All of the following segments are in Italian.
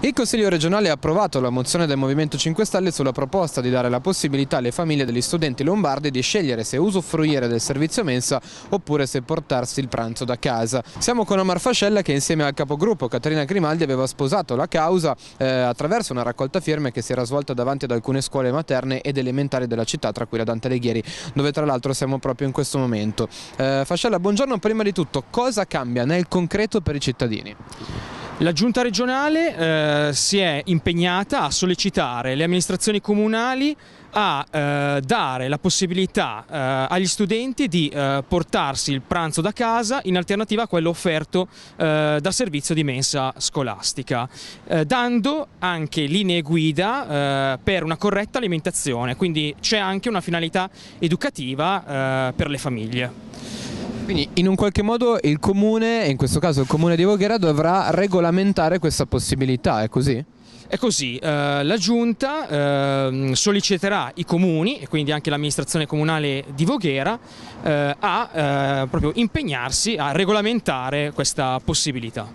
Il Consiglio regionale ha approvato la mozione del Movimento 5 Stelle sulla proposta di dare la possibilità alle famiglie degli studenti lombardi di scegliere se usufruire del servizio mensa oppure se portarsi il pranzo da casa. Siamo con Omar Fascella che insieme al capogruppo Caterina Grimaldi aveva sposato la causa eh, attraverso una raccolta firme che si era svolta davanti ad alcune scuole materne ed elementari della città, tra cui la Dante Alighieri, dove tra l'altro siamo proprio in questo momento. Eh, Fascella, buongiorno. Prima di tutto, cosa cambia nel concreto per i cittadini? La giunta regionale eh, si è impegnata a sollecitare le amministrazioni comunali a eh, dare la possibilità eh, agli studenti di eh, portarsi il pranzo da casa in alternativa a quello offerto eh, dal servizio di mensa scolastica, eh, dando anche linee guida per una corretta alimentazione, quindi c'è anche una finalità educativa per le famiglie. Quindi in un qualche modo il comune, in questo caso il comune di Voghera, dovrà regolamentare questa possibilità, è così? È così, eh, la Giunta eh, solleciterà i comuni e quindi anche l'amministrazione comunale di Voghera eh, a eh, proprio impegnarsi a regolamentare questa possibilità.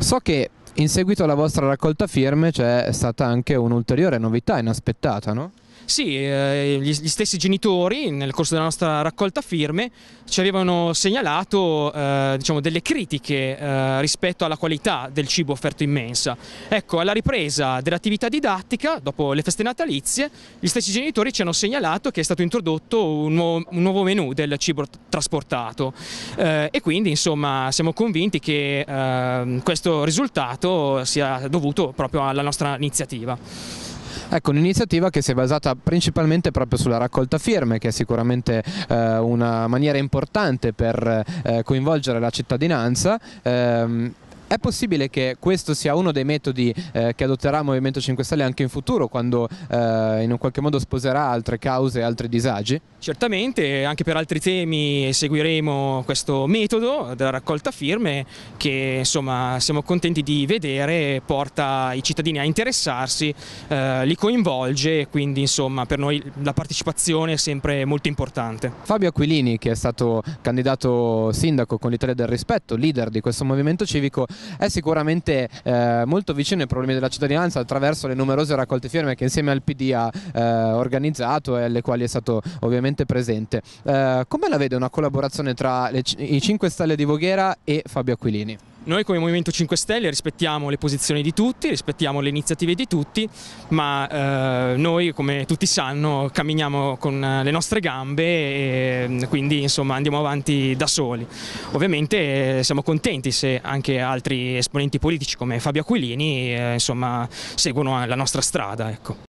So che in seguito alla vostra raccolta firme c'è stata anche un'ulteriore novità inaspettata, no? Sì, eh, gli, stessi genitori nel corso della nostra raccolta firme ci avevano segnalato eh, diciamo, delle critiche eh, rispetto alla qualità del cibo offerto in mensa. Ecco, alla ripresa dell'attività didattica, dopo le feste natalizie, gli stessi genitori ci hanno segnalato che è stato introdotto un nuovo, un nuovo menu del cibo trasportato eh, e quindi insomma siamo convinti che ehm, questo risultato sia dovuto proprio alla nostra iniziativa. Ecco, un'iniziativa che si è basata principalmente proprio sulla raccolta firme, che è sicuramente eh, una maniera importante per eh, coinvolgere la cittadinanza. Ehm, è possibile che questo sia uno dei metodi eh, che adotterà il Movimento 5 Stelle anche in futuro, quando eh, in un qualche modo sposerà altre cause e altri disagi? Certamente, anche per altri temi seguiremo questo metodo della raccolta firme che insomma siamo contenti di vedere, porta i cittadini a interessarsi, eh, li coinvolge, quindi insomma per noi la partecipazione è sempre molto importante. Fabio Aquilini, che è stato candidato sindaco con l'Italia del Rispetto, leader di questo movimento civico, è sicuramente eh, molto vicino ai problemi della cittadinanza attraverso le numerose raccolte firme che insieme al PD ha eh, organizzato e alle quali è stato ovviamente presente. Eh, come la vede una collaborazione tra le, i 5 Stelle di Voghera e Fabio Aquilini? Noi come Movimento 5 Stelle rispettiamo le posizioni di tutti, rispettiamo le iniziative di tutti, ma eh, noi come tutti sanno camminiamo con eh, le nostre gambe e mm, quindi insomma andiamo avanti da soli. Ovviamente eh, siamo contenti se anche altri esponenti politici come Fabio Aquilini eh, insomma, seguono la nostra strada. Ecco.